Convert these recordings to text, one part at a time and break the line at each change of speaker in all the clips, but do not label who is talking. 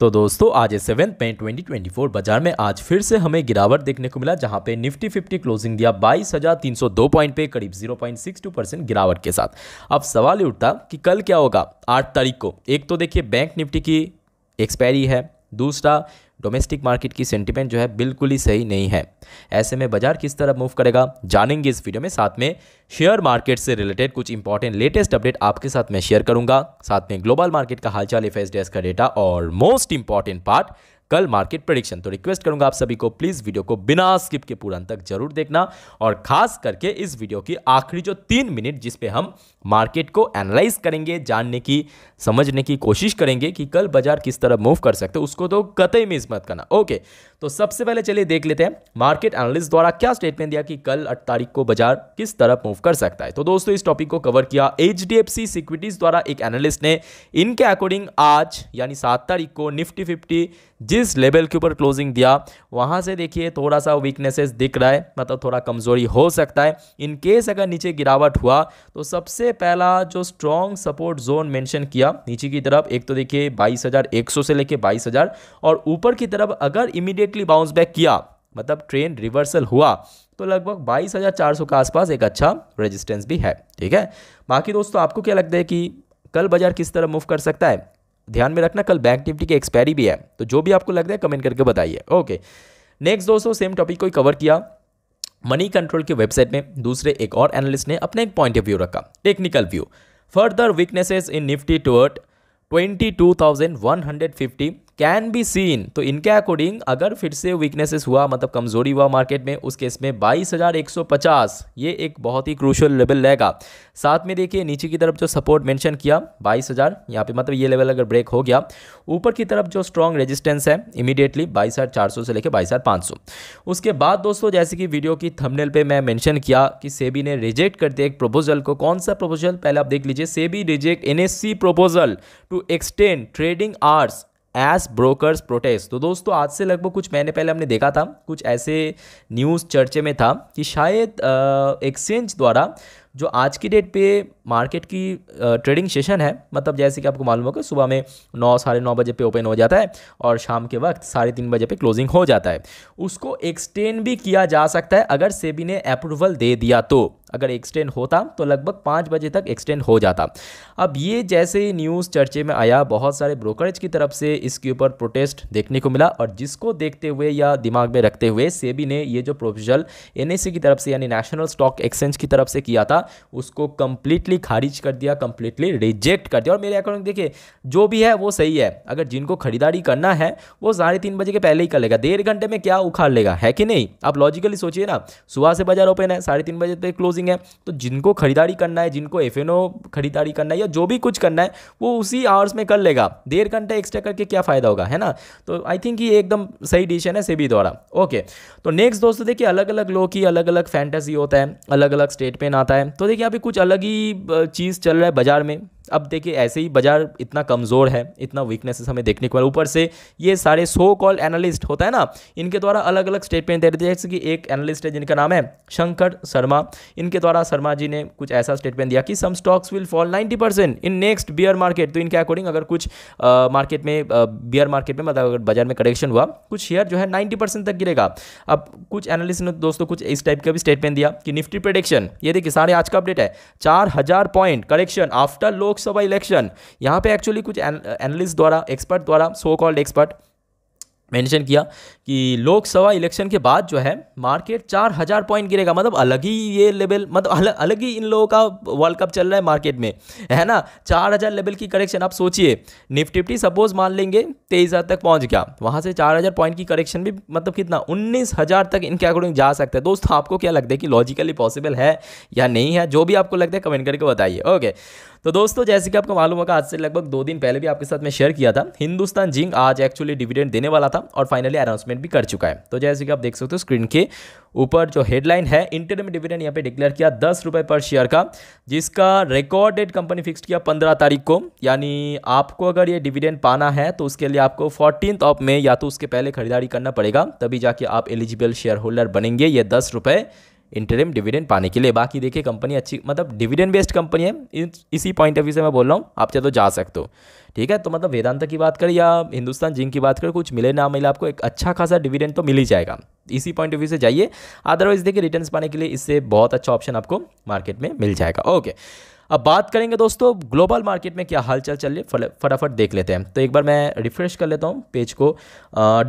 तो दोस्तों आज सेवन ट्वेंटी 2024 बाजार में आज फिर से हमें गिरावट देखने को मिला जहां पे निफ्टी 50 क्लोजिंग दिया 22,302 पॉइंट पे करीब 0.62 परसेंट गिरावट के साथ अब सवाल उठता कि कल क्या होगा आठ तारीख को एक तो देखिए बैंक निफ्टी की एक्सपायरी है दूसरा डोमेस्टिक मार्केट की सेंटिमेंट जो है बिल्कुल ही सही नहीं है ऐसे में बाजार किस तरह मूव करेगा जानेंगे इस वीडियो में साथ में शेयर मार्केट से रिलेटेड कुछ इंपॉर्टेंट लेटेस्ट अपडेट आपके साथ मैं शेयर करूंगा साथ में ग्लोबल मार्केट का हालचाल एफ का डेटा और मोस्ट इंपॉर्टेंट पार्ट कल मार्केट प्रडिक्शन तो रिक्वेस्ट करूंगा आप सभी को प्लीज़ वीडियो को बिना स्किप के पूरा तक जरूर देखना और खास करके इस वीडियो की आखिरी जो तीन मिनट जिसपे हम मार्केट को एनालाइज करेंगे जानने की समझने की कोशिश करेंगे कि कल बाजार किस तरह मूव कर सकते उसको तो कतई मिस मत करना ओके तो सबसे पहले चलिए देख लेते हैं मार्केट एनालिस्ट द्वारा क्या स्टेटमेंट दिया कि कल अठ तारीख को बाजार किस तरह मूव कर सकता है तो दोस्तों इस टॉपिक को कवर किया एच डी सिक्योरिटीज द्वारा एक एनालिस्ट ने इनके अकॉर्डिंग आज यानी सात तारीख को निफ्टी फिफ्टी जिस लेवल के ऊपर क्लोजिंग दिया वहाँ से देखिए थोड़ा सा वीकनेसेस दिख रहा है मतलब थोड़ा कमज़ोरी हो सकता है इन केस अगर नीचे गिरावट हुआ तो सबसे पहला जो स्ट्रॉन्ग सपोर्ट जोन मेंशन किया नीचे की तरफ एक तो देखिए 22,100 से लेके 22,000 और ऊपर की तरफ अगर इमीडिएटली बाउंस बैक किया मतलब ट्रेन रिवर्सल हुआ तो लगभग 22,400 के आसपास एक अच्छा रेजिस्टेंस भी है ठीक है बाकी दोस्तों आपको क्या लगता है कि कल बाजार किस तरह मूव कर सकता है ध्यान में रखना कल बैंक निफ्टी की एक्सपायरी भी है तो जो भी आपको लगता है कमेंट करके बताइए ओके नेक्स्ट दोस्तों सेम टॉपिक को ही कवर किया मनी कंट्रोल की वेबसाइट में दूसरे एक और एनालिस्ट ने अपने एक पॉइंट ऑफ व्यू रखा technical view further weaknesses in Nifty towards twenty two thousand one hundred fifty can be seen तो इनके अकॉर्डिंग अगर फिर से वीकनेसेस हुआ मतलब कमजोरी हुआ मार्केट में उस केस में 22,150 ये एक बहुत ही क्रूशल लेवल रहेगा साथ में देखिए नीचे की तरफ जो सपोर्ट मेंशन किया 22,000 यहाँ पे मतलब ये लेवल अगर ब्रेक हो गया ऊपर की तरफ जो स्ट्रॉन्ग रेजिस्टेंस है इमीडिएटली बाईस से लेकर बाईस उसके बाद दोस्तों जैसे कि वीडियो की थमनेल पर मैं मैंशन किया कि सेबी ने रिजेक्ट कर दिया एक प्रपोजल को कौन सा प्रपोजल पहले आप देख लीजिए SEBI reject an proposal to extend trading hours as brokers protest तो दोस्तों आज से लगभग कुछ महीने पहले हमने देखा था कुछ ऐसे न्यूज़ चर्चे में था कि शायद एक्सचेंज द्वारा जो आज की डेट पे मार्केट की ट्रेडिंग सेशन है मतलब जैसे कि आपको मालूम होगा सुबह में नौ साढ़े नौ बजे पे ओपन हो जाता है और शाम के वक्त साढ़े तीन बजे पे क्लोजिंग हो जाता है उसको एक्सटेंड भी किया जा सकता है अगर सेबी ने अप्रूवल दे दिया तो अगर एक्सटेंड होता तो लगभग पाँच बजे तक एक्सटेंड हो जाता अब ये जैसे ही न्यूज़ चर्चे में आया बहुत सारे ब्रोकरेज की तरफ से इसके ऊपर प्रोटेस्ट देखने को मिला और जिसको देखते हुए या दिमाग में रखते हुए सेबी ने ये जो प्रोविजल एनएससी की तरफ से यानी नेशनल स्टॉक एक्सचेंज की तरफ से किया था उसको कंप्लीटली खारिज कर दिया कंप्लीटली रिजेक्ट कर दिया और मेरे अकॉर्डिंग देखिए जो भी है वो सही है अगर जिनको खरीदारी करना है वो साढ़े तीन बजे के पहले ही कर लेगा डेढ़ घंटे में क्या उखाड़ लेगा है कि नहीं आप लॉजिकली सोचिए ना सुबह से बाजार ओपन है साढ़े तीन बजे तक क्लोजिंग है तो जिनको खरीदारी करना है जिनको एफ खरीदारी करना है या जो भी कुछ करना है वो उसी आवर्स में कर लेगा डेढ़ घंटे एक्स्ट्रा करके क्या फ़ायदा होगा है ना तो आई थिंक ये एकदम सही डिसीजन है सेबी द्वारा ओके तो नेक्स्ट दोस्तों देखिए अलग अलग लोग की अलग अलग फैंटेसी होता है अलग अलग पेन आता है तो देखिए यहाँ पे कुछ अलग ही चीज़ चल रहा है बाज़ार में अब देखिए ऐसे ही बाजार इतना कमज़ोर है इतना वीकनेसेस हमें देखने को मिला ऊपर से ये सारे सो कॉल एनालिस्ट होता है ना इनके द्वारा अलग अलग स्टेटमेंट दे रहे थे जैसे कि एक एनालिस्ट है जिनका नाम है शंकर शर्मा इनके द्वारा शर्मा जी ने कुछ ऐसा स्टेटमेंट दिया कि some stocks will fall ninety percent in next bear market तो इनके अकॉर्डिंग अगर कुछ मार्केट में बियर मार्केट में मतलब अगर बाजार में करेक्शन हुआ कुछ शेयर जो है नाइन्टी परसेंट तक गिरेगा अब कुछ एनालिस्ट ने दोस्तों कुछ इस टाइप का भी स्टेटमेंट दिया कि निफ्टी प्रोडिक्शन ये देखिए सारे आज का अपडेट है चार हजार पॉइंट करेक्शन आफ्टर लोक लोकसभा इलेक्शन यहाँ पे एक्चुअली कुछ एनालिस्ट uh, द्वारा एक्सपर्ट द्वारा सो कॉल्ड एक्सपर्ट मेंशन किया कि लोकसभा इलेक्शन के बाद जो है मार्केट चार हज़ार पॉइंट गिरेगा मतलब अलग ही ये लेवल मतलब अलग अलग ही इन लोगों का वर्ल्ड कप चल रहा है मार्केट में है ना चार हज़ार लेवल की करेक्शन आप सोचिए निफ्टी फिफ्टी सपोज मान लेंगे तेईस हज़ार तक पहुंच गया वहां से चार हज़ार पॉइंट की करेक्शन भी मतलब कितना उन्नीस हज़ार तक इनके अकॉर्डिंग जा सकता है दोस्तों आपको क्या लगता है कि लॉजिकली पॉसिबल है या नहीं है जो भी आपको लगता है कमेंट करके बताइए ओके तो दोस्तों जैसे कि आपको मालूम होगा आज से लगभग दो दिन पहले भी आपके साथ मैं शेयर किया था हिंदुस्तान जिंक आज एक्चुअली डिविडेंड देने वाला था और फाइनली अनाउंसमेंट भी कर चुका है तो जैसे कि आप देख सकते हो स्क्रीन के ऊपर जो हेडलाइन है इंटरमीडिएट डिविडेंड यहाँ पे डिक्लेयर किया दस रुपये पर शेयर का जिसका रिकॉर्ड डेट कंपनी फिक्स किया पंद्रह तारीख को यानी आपको अगर ये डिविडेंड पाना है तो उसके लिए आपको फोर्टीन ऑफ मे या तो उसके पहले खरीदारी करना पड़ेगा तभी जाके आप एलिजिबल शेयर होल्डर बनेंगे ये दस रुपये इंटरम डिविडेंड पाने के लिए बाकी देखिए कंपनी अच्छी मतलब डिविडेंड बेस्ड कंपनी है इस, इसी पॉइंट ऑफ व्यू से मैं बोल रहा हूँ आप चाहे तो जा सकते हो ठीक है तो मतलब वेदांता की बात करें या हिंदुस्तान जिंक की बात करें कुछ मिले ना मिले आपको एक अच्छा खासा डिविडेंड तो मिल ही जाएगा इसी पॉइंट ऑफ व्यू से जाइए अदरवाइज देखिए रिटर्न पाने के लिए इससे बहुत अच्छा ऑप्शन आपको मार्केट में मिल जाएगा ओके अब बात करेंगे दोस्तों ग्लोबल मार्केट में क्या हालचाल चल रही फटाफट देख लेते हैं तो एक बार मैं रिफ्रेश कर लेता हूँ पेज को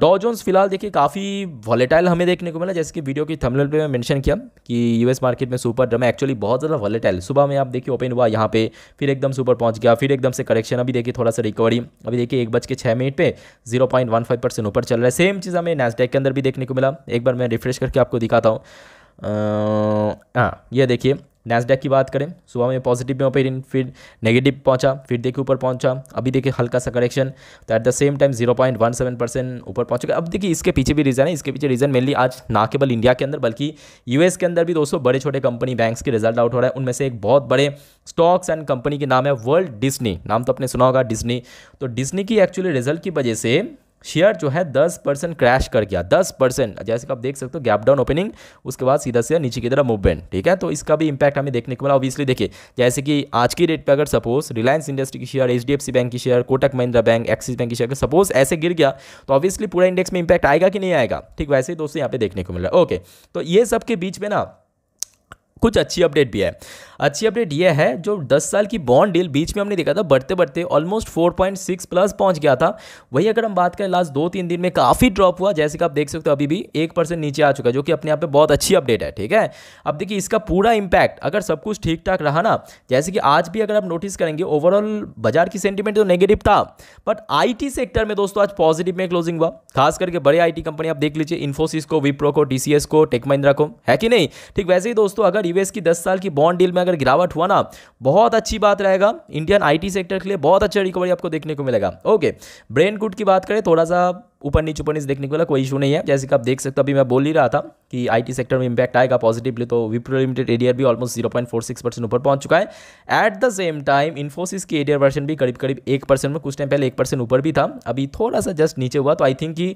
डॉ जोन्स फिलहाल देखिए काफ़ी वॉलेटाइल हमें देखने को मिला जैसे कि वीडियो की थंबनेल पे मैं मेंशन किया कि यूएस मार्केट में सुपर ड्रम एक्चुअली बहुत ज़्यादा वॉलेटाइल सुबह में आप देखिए ओपन हुआ यहाँ पे फिर एकदम सुपर पहुँच गया फिर एकदम से करेक्शन अभी देखिए थोड़ा सा रिकवरी अभी देखिए एक बज के छः मिनट पर zero point one five percent ऊपर चल रहा है सेम चीज़ हमें नैसडेक के अंदर भी देखने को मिला एक बार मैं रिफ्रेश करके आपको दिखाता हूँ हाँ ये देखिए नैसडेक की बात करें सुबह में पॉजिटिव में ओपन फिर नेगेटिव पहुंचा फिर देखिए ऊपर पहुंचा अभी देखिए हल्का सा करेक्शन तो at the same time 0.17 percent ऊपर पहुंच गया अब देखिए इसके पीछे भी रीज़न है इसके पीछे रीज़न मेनली आज ना केवल इंडिया के अंदर बल्कि यूएस के अंदर भी दोस्तों बड़े छोटे कंपनी बैंक्स के रिजल्ट आउट हो रहा है उनमें से एक बहुत बड़े स्टॉक्स एंड कंपनी के नाम है वर्ल्ड डिस्नी नाम तो आपने सुना होगा डिस्नी तो डिस्नी की एक्चुअली रिजल्ट की वजह से शेयर जो है 10 परसेंट क्रैश कर गया 10 परसेंट जैसे कि आप देख सकते हो गैप डाउन ओपनिंग उसके बाद सीधा सीधा नीचे की तरफ मूवमेंट ठीक है तो इसका भी इंपैक्ट हमें देखने को मिला ऑब्वियसली देखिए जैसे कि आज की डेट पे अगर सपोज रिलायंस इंडस्ट्री की शेयर एच बैंक की share Kotak Mahindra bank Axis bank की शेयर सपोज ऐसे गिर गया तो ऑब्वियसली पूरा इंडेक्स में इंपैक्ट आएगा कि नहीं आएगा ठीक वैसे ही दोस्तों यहाँ पे देखने को मिला ओके तो ये सब के बीच में ना कुछ अच्छी अपडेट भी है अच्छी अपडेट यह है जो 10 साल की बॉन्ड डील बीच में हमने देखा था बढ़ते बढ़ते ऑलमोस्ट 4.6 प्लस पहुंच गया था वही अगर हम बात करें लास्ट दो तीन दिन में काफ़ी ड्रॉप हुआ जैसे कि आप देख सकते हो अभी भी एक परसेंट नीचे आ चुका है जो कि अपने आप में बहुत अच्छी अपडेट है ठीक है अब देखिए इसका पूरा इम्पैक्ट अगर सब कुछ ठीक ठाक रहा ना जैसे कि आज भी अगर आप नोटिस करेंगे ओवरऑल बाजार की सेंटिमेंट तो नेगेटिव था बट आई सेक्टर में दोस्तों आज पॉजिटिव में क्लोजिंग हुआ खास करके बड़े आई कंपनी आप देख लीजिए इन्फोसिस को विप्रो को टी को टेक महिंद्रा को है कि नहीं ठीक वैसे ही दोस्तों अगर यूएस की दस साल की बॉन्ड डील में अगर गिरावट हुआ ना बहुत अच्छी बात रहेगा इंडियन आईटी सेक्टर के लिए बहुत अच्छा रिकवरी आपको देखने को मिलेगा ओके ब्रेन गुड की बात करें थोड़ा सा ऊपर नीचे ऊपर नीचे देखने को मिला कोई इशू नहीं है जैसे कि आप देख सकते हो अभी मैं बोल ही रहा था कि आईटी सेक्टर में इंपैक्ट आएगा पॉजिटिवली तो विप्रो लिमिटेड एडियर भी almost zero point four six percent ऊपर पहुंच चुका है at the same time Infosys की एडियर वर्जन भी करीब करीब एक में कुछ टाइम पहले एक ऊपर भी था अभी थोड़ा सा जस्ट नीचे हुआ तो आई थिंक की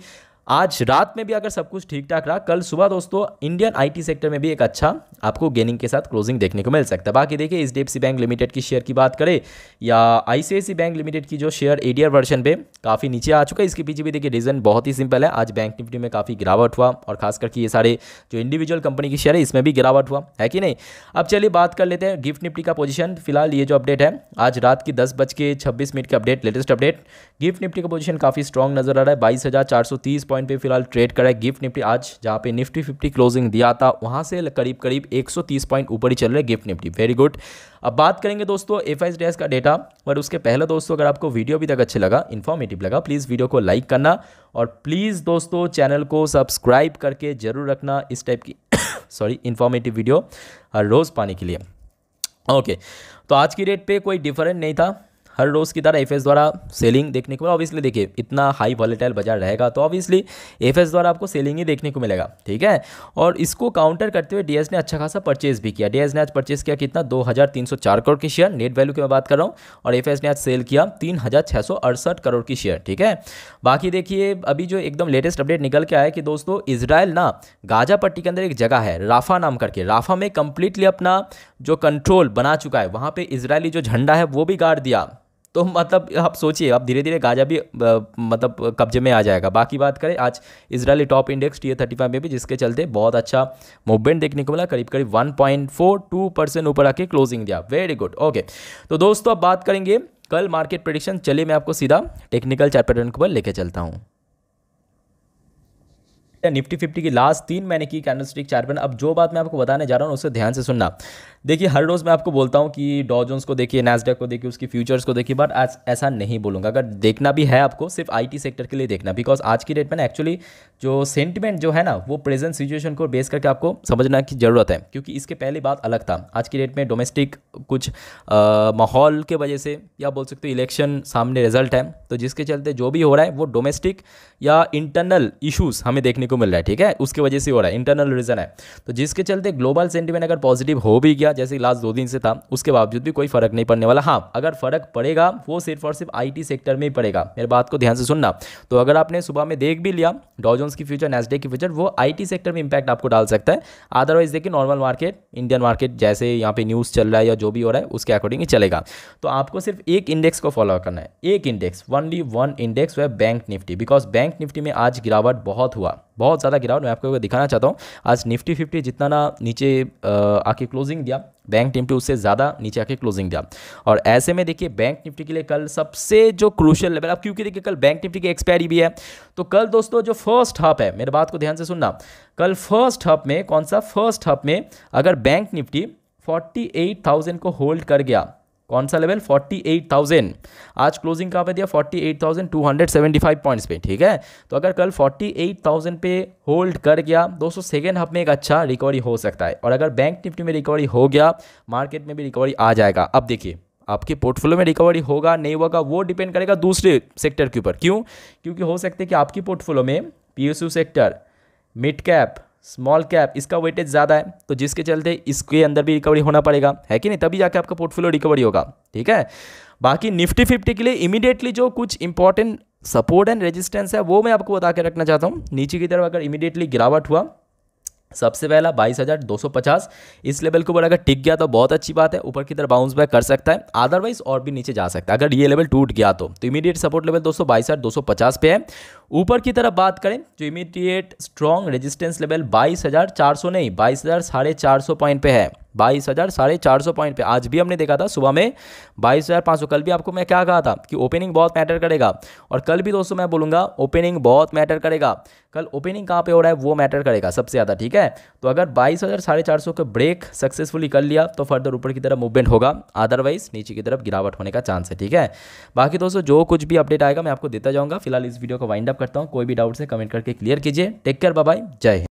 आज रात में भी अगर सब कुछ ठीक ठाक रहा कल सुबह दोस्तों इंडियन आईटी सेक्टर में भी एक अच्छा आपको गेनिंग के साथ क्लोजिंग देखने को मिल सकता है बाकी देखिए एच डी बैंक लिमिटेड की शेयर की बात करें या आईसीआईसी बैंक लिमिटेड की जो शेयर एडीआर वर्जन पे काफ़ी नीचे आ चुका है इसके पीछे भी देखिए रीज़न बहुत ही सिंपल है आज बैंक निफ्टी में काफ़ी गिरावट हुआ और खास करके ये सारे जो इंडिविजुअल कंपनी की शेयर है इसमें भी गिरावट हुआ है कि नहीं अब चलिए बात कर लेते हैं गिफ्ट निफ्टी का पोजिशन फिलहाल ये जो अपडेट है आज रात की दस बज के छब्बीस मिनट की update latest update gift Nifty का पोजिशन काफ़ी स्ट्रॉन्ग नजर आ रहा है बाईस पॉइंट पे फिलहाल ट्रेड करा है गिफ्ट निफ्टी आज जहाँ पे निफ्टी फिफ्टी क्लोजिंग दिया था वहाँ से करीब करीब 130 पॉइंट ऊपर ही चल रहे गिफ्ट निफ्टी वेरी गुड अब बात करेंगे दोस्तों एफ आई का डेटा और उसके पहले दोस्तों अगर आपको वीडियो अभी तक अच्छे लगा इन्फॉर्मेटिव लगा प्लीज़ वीडियो को लाइक करना और प्लीज़ दोस्तों चैनल को सब्सक्राइब करके जरूर रखना इस टाइप की सॉरी इन्फॉर्मेटिव वीडियो हर रोज़ पाने के लिए ओके okay, तो आज की डेट पे कोई डिफरेंट नहीं था हर रोज़ की तरह एफ द्वारा सेलिंग देखने को मिला ऑब्वियसली देखिए इतना हाई वॉलेटाइल बाजार रहेगा तो ऑब्वियसली एफ द्वारा आपको सेलिंग ही देखने को मिलेगा ठीक है और इसको काउंटर करते हुए डीएस ने अच्छा खासा परचेज भी किया डीएस ने आज परचेज किया कितना दो करोड़ के शेयर नेट वैल्यू की मैं बात कर रहा हूँ और एफ ने आज सेल किया तीन करोड़ की शेयर ठीक है बाकी देखिए अभी जो एकदम लेटेस्ट अपडेट निकल के आया कि दोस्तों इसराइल ना गाजा पट्टी के अंदर एक जगह है राफा नाम करके राफा में कंप्लीटली अपना जो कंट्रोल बना चुका है वहां पे इसराइली जो झंडा है वो भी गाड़ दिया तो मतलब आप सोचिए आप धीरे धीरे गाजा भी मतलब कब्जे में आ जाएगा बाकी बात करें आज Israeli top index T thirty five में भी जिसके चलते बहुत अच्छा मूवमेंट देखने को मिला करीब करीब one point four two percent ऊपर आके क्लोजिंग दिया वेरी गुड ओके तो दोस्तों अब बात करेंगे कल मार्केट प्रडिक्शन चलिए मैं आपको सीधा टेक्निकल चार्ट पैटर्न के ऊपर लेके चलता हूँ निफ्टी फिफ्टी की लास्ट तीन महीने की कैंडलस्टिक चार्ट अब जो बात मैं आपको बताने जा रहा हूँ उसे ध्यान से सुनना देखिए हर रोज़ मैं आपको बोलता हूँ कि डॉ को देखिए नेस्डेक को देखिए उसकी फ्यूचर्स को देखिए बट आज ऐसा नहीं बोलूंगा अगर देखना भी है आपको सिर्फ आईटी सेक्टर के लिए देखना बिकॉज आज की डेट में एक्चुअली जो सेंटिमेंट जो है ना वो प्रेजेंट सिचुएशन को बेस करके आपको समझना की ज़रूरत है क्योंकि इसके पहले बात अलग था आज की डेट में डोमेस्टिक कुछ माहौल के वजह से या बोल सकते हो इलेक्शन सामने रिजल्ट है तो जिसके चलते जो भी हो रहा है वो डोमेस्टिक या इंटरनल इशूज़ हमें देखने को मिल रहा है ठीक है उसकी वजह से हो रहा है इंटरनल रीज़न है तो जिसके चलते ग्लोबल सेंटिमेंट अगर पॉजिटिव हो भी गया रहेगा जैसे लास्ट दो दिन से था उसके बावजूद भी कोई फर्क नहीं पड़ने वाला हाँ अगर फर्क पड़ेगा वो सिर्फ और सिर्फ आईटी सेक्टर में ही पड़ेगा मेरे बात को ध्यान से सुनना तो अगर आपने सुबह में देख भी लिया डॉजोन्स की फ्यूचर नेस्डे की फ्यूचर वो आई सेक्टर में इंपैक्ट आपको डाल सकता है अदरवाइज देखिए नॉर्मल मार्केट इंडियन मार्केट जैसे यहाँ पे न्यूज़ चल रहा है या जो भी हो रहा है उसके अकॉर्डिंग ही चलेगा तो आपको सिर्फ एक इंडेक्स को फॉलो करना है एक इंडेक्स वनली वन इंडेक्स वह bank Nifty because bank Nifty में आज गिरावट बहुत हुआ बहुत ज़्यादा गिरावट मैं आपको दिखाना चाहता हूँ आज निफ्टी फिफ्टी जितना ना नीचे आके क्लोजिंग दिया बैंक निफ्टी उससे ज़्यादा नीचे आके क्लोजिंग दिया और ऐसे में देखिए बैंक निफ्टी के लिए कल सबसे जो क्रूशल लेवल आप क्योंकि देखिए कल बैंक निफ्टी की एक्सपायरी भी है तो कल दोस्तों जो फर्स्ट हफ है मेरे बात को ध्यान से सुनना कल फर्स्ट हफ में कौन सा फर्स्ट हफ में अगर बैंक निफ्टी 48,000 को होल्ड कर गया कौन सा लेवल 48,000 आज क्लोजिंग कहाँ पे दिया 48,275 पॉइंट्स पे ठीक है तो अगर कल 48,000 पे होल्ड कर गया दोस्तों सेकेंड हाफ में एक अच्छा रिकवरी हो सकता है और अगर बैंक निफ्टी में रिकवरी हो गया मार्केट में भी रिकवरी आ जाएगा अब देखिए आपके पोर्टफोलियो में रिकवरी होगा नहीं होगा वो डिपेंड करेगा दूसरे सेक्टर के ऊपर क्यों क्योंकि हो सकते कि आपकी पोर्टफोलियो में P sector mid cap small cap इसका वेटेज ज़्यादा है तो जिसके चलते इसके अंदर भी रिकवरी होना पड़ेगा है कि नहीं तभी जाके आपका पोर्टफोलियो रिकवरी होगा ठीक है बाकी निफ्टी फिफ्टी के लिए इमीडिएटली जो कुछ इंपॉर्टेंट सपोर्ट एंड रेजिस्टेंस है वो मैं आपको बता के रखना चाहता हूँ नीचे की तरफ अगर इमीडिएटली गिरावट हुआ सबसे पहला 22,250 इस लेवल के ऊपर अगर टिक गया तो बहुत अच्छी बात है ऊपर की तरफ बाउंस बैक कर सकता है अदरवाइज और भी नीचे जा सकता है अगर ये लेवल टूट गया तो तो इमीडिएट सपोर्ट लेवल दोस्तों बाईस हज़ार दो सौ पचास पे है ऊपर की तरफ बात करें जो इमीडिएट स्ट्रॉन्ग रेजिस्टेंस लेवल बाईस हज़ार चार सौ नहीं बाईस हज़ार साढ़े चार सौ पॉइंट पे है बाईस हज़ार साढ़े चार सौ पॉइंट पे आज भी हमने देखा था सुबह में बाईस हज़ार पाँच सौ कल भी आपको मैं क्या कहा था कि ओपनिंग बहुत मैटर करेगा और कल भी दोस्तों मैं बोलूँगा ओपनिंग बहुत मैटर करेगा कल ओपनिंग कहाँ पे हो रहा है वो मैटर करेगा सबसे ज़्यादा ठीक है तो अगर बाईस हज़ार साढ़े चार सौ का ब्रेक सक्सेसफुली कर लिया तो फर्दर ऊपर की तरफ मूवमेंट होगा अदरवाइज नीचे की तरफ गिरावट होने का चांस है ठीक है बाकी दोस्तों जो कुछ भी अपडेट आएगा मैं आपको देता जाऊँगा फिलहाल इस वीडियो को वाइंड अप करता हूँ कोई भी डाउट से कमेंट करके क्लियर कीजिए टेक केयर बाय जय हिंद